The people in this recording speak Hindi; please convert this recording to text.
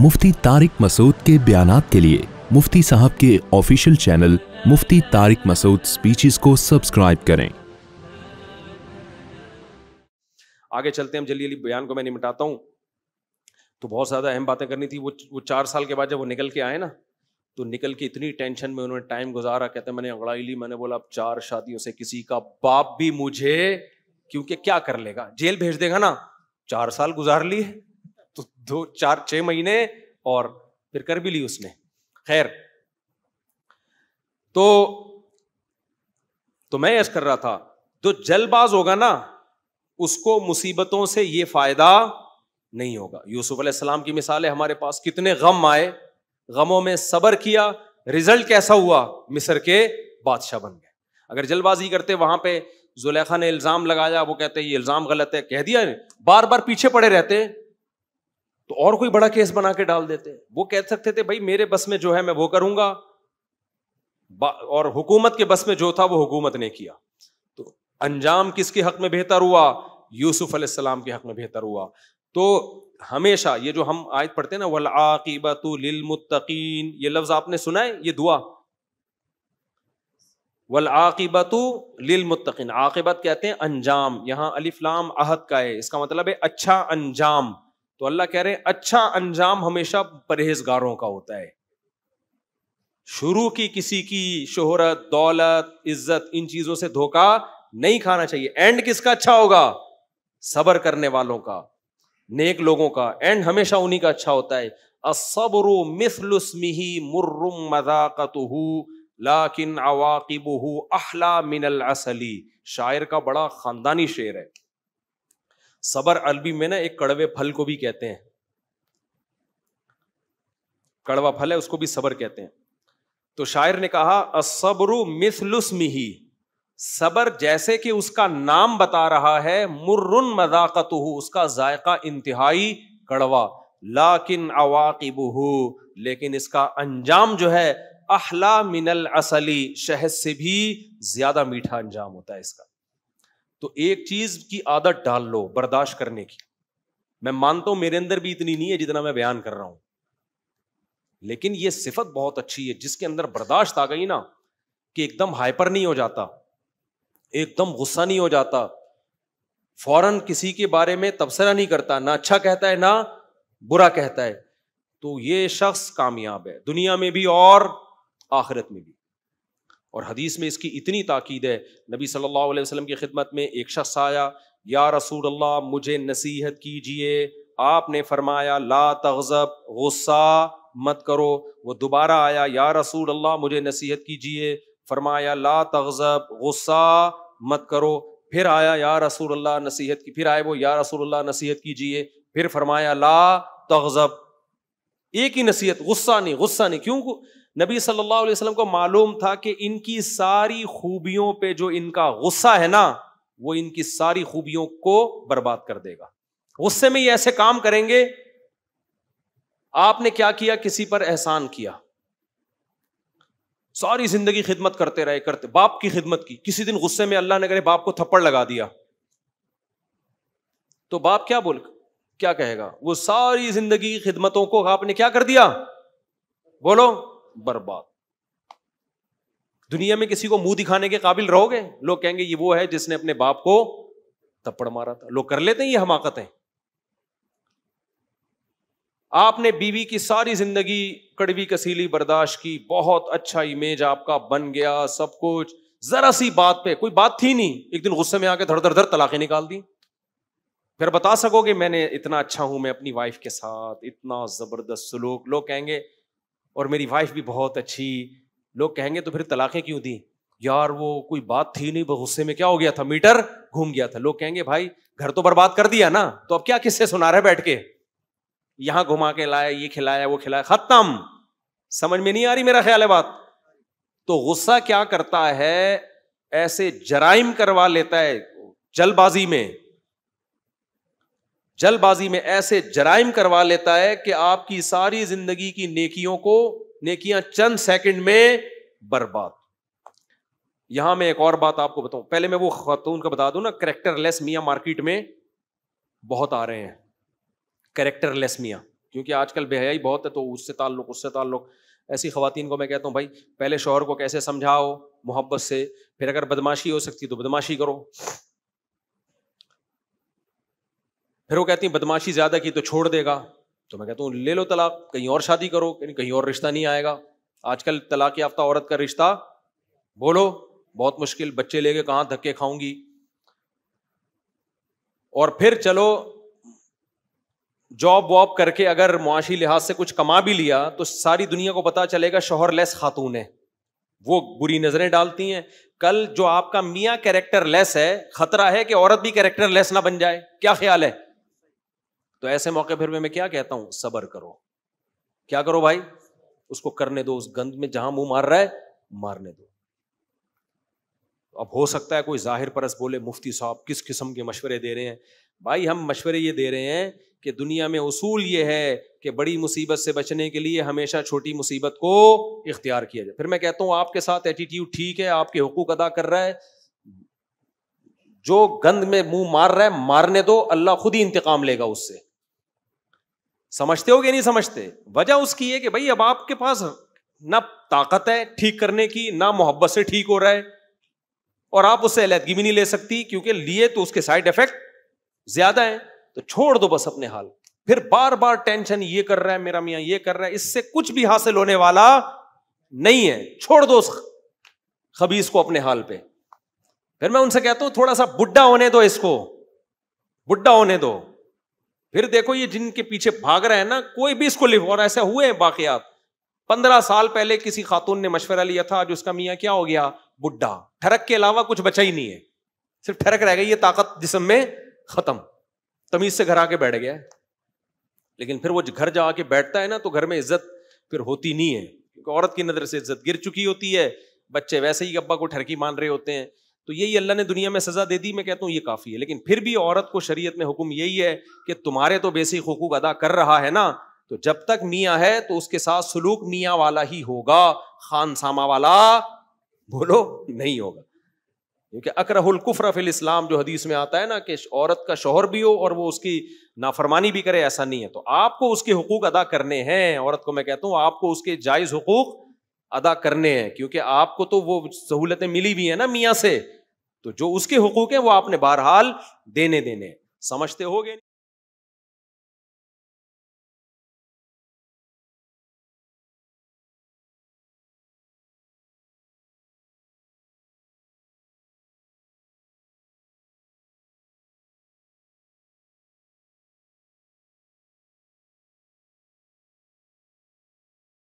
मुफ्ती तारिक मसूद के बयान के लिए मुफ्ती साहब के official channel Mufti Tariq Masood speeches को सब्सक्राइब करें आगे चलते हैं जल्दी जल्दी बयान को मैं निमटाता हूं तो बहुत ज़्यादा अहम बातें करनी थी वो वो चार साल के बाद जब वो निकल के आए ना तो निकल के इतनी टेंशन में उन्होंने टाइम गुजारा कहते मैंने अंगड़ाई ली मैंने बोला अब चार शादियों से किसी का बाप भी मुझे क्योंकि क्या कर लेगा जेल भेज देगा ना चार साल गुजार लिए तो दो चार छह महीने और फिर कर भी ली उसने खैर तो तो मैं यश कर रहा था जो जलबाज होगा ना उसको मुसीबतों से ये फायदा नहीं होगा यूसुफ अलैहिस्सलाम की मिसाल है हमारे पास कितने गम आए गमों में सबर किया रिजल्ट कैसा हुआ मिस्र के बादशाह बन गए अगर जल्दबाजी करते वहां पे जुलेखा ने इल्जाम लगाया वो कहते ये इल्जाम गलत है कह दिया बार बार पीछे पड़े रहते तो और कोई बड़ा केस बना के डाल देते वो कह सकते थे भाई मेरे बस में जो है मैं वो करूंगा और हुकूमत के बस में जो था वो हुकूमत ने किया तो अंजाम किसके हक में बेहतर हुआ यूसुफ अलैहिस्सलाम के हक में बेहतर हुआ तो हमेशा ये जो हम आयत पढ़ते हैं ना वल आकीबत लिलमुत्तकीन ये लफ्ज आपने सुना है ये दुआ वल आकिबत लिलमुत्तकीन आकिबत कहते हैं अंजाम यहाँ अलिफ्लाम अहद का है इसका मतलब है अच्छा अंजाम तो अल्लाह कह रहे हैं अच्छा अंजाम हमेशा परहेजगारों का होता है शुरू की किसी की शोहरत दौलत इज्जत इन चीजों से धोखा नहीं खाना चाहिए एंड किसका अच्छा होगा सबर करने वालों का नेक लोगों का एंड हमेशा उन्हीं का अच्छा होता है असबरु मिसलुस्मिही मुर्रुम मजाकतहू लाकिन अवाकिबहू अहला मिनल असली शायर का बड़ा खानदानी शेर है सबर अरबी में ना एक कड़वे फल को भी कहते हैं कड़वा फल है उसको भी सबर कहते हैं तो शायर ने कहा असबरु मिसलुस्मी ही सबर जैसे कि उसका नाम बता रहा है मुर्रुन मजाकत उसका जायका इंतहाई कड़वा लाकिन अवाकिबहू लेकिन इसका अंजाम जो है अहला मिनल असली शहद से भी ज्यादा मीठा अंजाम होता है इसका तो एक चीज की आदत डाल लो बर्दाश्त करने की मैं मानता हूं मेरे अंदर भी इतनी नहीं है जितना मैं बयान कर रहा हूं लेकिन यह सिफत बहुत अच्छी है जिसके अंदर बर्दाश्त आ गई ना कि एकदम हाइपर नहीं हो जाता एकदम गुस्सा नहीं हो जाता फौरन किसी के बारे में तबसरा नहीं करता ना अच्छा कहता है ना बुरा कहता है तो ये शख्स कामयाब है दुनिया में भी और आखिरत में भी और हदीस में इसकी इतनी ताकीद है नबी सल्लल्लाहु अलैहि वसल्लम की खिदमत में एक शख्स आया या रसूल अल्लाह मुझे नसीहत कीजिए आपने फरमाया ला तगज़ब गुस्सा मत करो वो दोबारा आया या रसूल अल्लाह मुझे नसीहत कीजिए फरमाया ला तगज़ब गुस्सा मत करो फिर आया या रसूल अल्लाह नसीहत की फिर आए वो या रसूल अल्लाह नसीहत कीजिए फिर फरमाया ला तगज़ब एक ही नसीहत गुस्सा नहीं गुस्सा नहीं क्यों नबी सल्लल्लाहु अलैहि वसल्लम को मालूम था कि इनकी सारी खूबियों पे जो इनका गुस्सा है ना वो इनकी सारी खूबियों को बर्बाद कर देगा गुस्से में ये ऐसे काम करेंगे आपने क्या किया किसी पर एहसान किया सारी जिंदगी खिदमत करते रहे करते बाप की खिदमत की किसी दिन गुस्से में अल्लाह ने करे बाप को थप्पड़ लगा दिया तो बाप क्या बोल क्या कहेगा वो सारी जिंदगी खिदमतों को आपने क्या कर दिया बोलो बर्बाद दुनिया में किसी को मुंह दिखाने के काबिल रहोगे लोग कहेंगे ये वो है जिसने अपने बाप को थप्पड़ मारा था लोग कर लेते हैं ये है आपने बीवी की सारी जिंदगी कड़वी कसीली बर्दाश्त की बहुत अच्छा इमेज आपका बन गया सब कुछ जरा सी बात पे कोई बात थी नहीं एक दिन गुस्से में आके धड़ धड़ धड़ तलाकें निकाल दी फिर बता सकोगे मैंने इतना अच्छा हूं मैं अपनी वाइफ के साथ इतना जबरदस्त सलूक लोग कहेंगे और मेरी वाइफ भी बहुत अच्छी लोग कहेंगे तो फिर तलाक़ें क्यों दी यार वो कोई बात थी नहीं गुस्से में क्या हो गया था मीटर घूम गया था लोग कहेंगे भाई घर तो बर्बाद कर दिया ना तो अब क्या किससे सुना रहे बैठ के यहां घुमा के लाया ये खिलाया वो खिलाया खत्म समझ में नहीं आ रही मेरा ख्याल है बात तो गुस्सा क्या करता है ऐसे जराइम करवा लेता है जलबाजी में जल्दबाजी में ऐसे जराइम करवा लेता है कि आपकी सारी जिंदगी की नेकियों को नेकियां चंद सेकंड में बर्बाद यहां मैं एक और बात आपको बताऊं पहले मैं वो खातून का बता दूं ना करेक्टरलेस मियाँ मार्केट में बहुत आ रहे हैं करेक्टरलेस मियाँ क्योंकि आजकल बेहयाई बहुत है तो उससे ताल्लुक उससे ताल्लुक ऐसी खातन को मैं कहता हूँ भाई पहले शोहर को कैसे समझाओ मोहब्बत से फिर अगर बदमाशी हो सकती तो बदमाशी करो फिर वो कहती है बदमाशी ज़्यादा की तो छोड़ देगा तो मैं कहता हूँ ले लो तलाक कहीं और शादी करो कहीं कहीं और रिश्ता नहीं आएगा आजकल तलाक याफ्ता औरत का रिश्ता बोलो बहुत मुश्किल बच्चे लेके कहाँ धक्के खाऊंगी और फिर चलो जॉब वॉब करके अगर मुआशी लिहाज से कुछ कमा भी लिया तो सारी दुनिया को पता चलेगा शोहर लेस खातून है वो बुरी नज़रें डालती हैं कल जो आपका मियाँ कैरेक्टर लेस है खतरा है कि औरत भी कैरेक्टर लेस ना बन जाए क्या ख्याल है तो ऐसे मौके फिर मैं क्या कहता हूं सबर करो क्या करो भाई उसको करने दो उस गंद में जहां मुंह मार रहा है मारने दो अब हो सकता है कोई जाहिर परस बोले मुफ्ती साहब किस किस्म के मशवरे दे रहे हैं भाई हम मशवरे ये दे रहे हैं कि दुनिया में उसूल ये है कि बड़ी मुसीबत से बचने के लिए हमेशा छोटी मुसीबत को इख्तियार किया जाए फिर मैं कहता हूं आपके साथ एटीट्यूड ठीक है आपके हकूक अदा कर रहा है जो गंद में मुंह मार रहा है मारने दो अल्लाह खुद ही इंतकाम लेगा उससे समझते हो कि नहीं समझते वजह उसकी है कि भाई अब आपके पास ना ताकत है ठीक करने की ना मोहब्बत से ठीक हो रहा है और आप उससे अलहदगी भी नहीं ले सकती क्योंकि लिए तो उसके साइड इफेक्ट ज्यादा है तो छोड़ दो बस अपने हाल फिर बार बार टेंशन ये कर रहा है मेरा मियाँ ये कर रहा है इससे कुछ भी हासिल होने वाला नहीं है छोड़ दो उस खबीस को अपने हाल पे फिर मैं उनसे कहता हूं थोड़ा सा बुढ़ा होने दो इसको बुढ़ा होने दो फिर देखो ये जिनके पीछे भाग रहे हैं ना कोई भी इसको लिख और ऐसे हुए हैं वाकयात पंद्रह साल पहले किसी खातून ने मशवरा लिया था आज उसका मियाँ क्या हो गया बुढ़ा ठरक के अलावा कुछ बचा ही नहीं है सिर्फ ठरक रह गई ये ताकत जिसम में खत्म तमीज से घर आके बैठ गया लेकिन फिर वो घर जा आके बैठता है ना तो घर में इज्जत फिर होती नहीं है क्योंकि औरत की नज़र से इज्जत गिर चुकी होती है बच्चे वैसे ही अब्बा को ठरकी मान रहे होते हैं तो यही अल्लाह ने दुनिया में सज़ा दे दी मैं कहता हूँ ये काफ़ी है लेकिन फिर भी औरत को शरीयत में हुक्म यही है कि तुम्हारे तो बेसिक हकूक अदा कर रहा है ना तो जब तक मियाँ है तो उसके साथ सुलूक मियाँ वाला ही होगा खान सामा वाला बोलो नहीं होगा क्योंकि अकरहुल कुफर फिल इस्लाम जो हदीस में आता है ना कि औरत का शोहर भी हो और वो उसकी नाफरमानी भी करे ऐसा नहीं है तो आपको उसके हकूक अदा करने हैं औरत को मैं कहता हूँ आपको उसके जायज़ हुकूक़ अदा करने हैं क्योंकि आपको तो वो सहूलतें मिली भी हैं ना मियाँ से तो जो उसके हकूक हैं वो आपने बहरहाल देने देने समझते होगे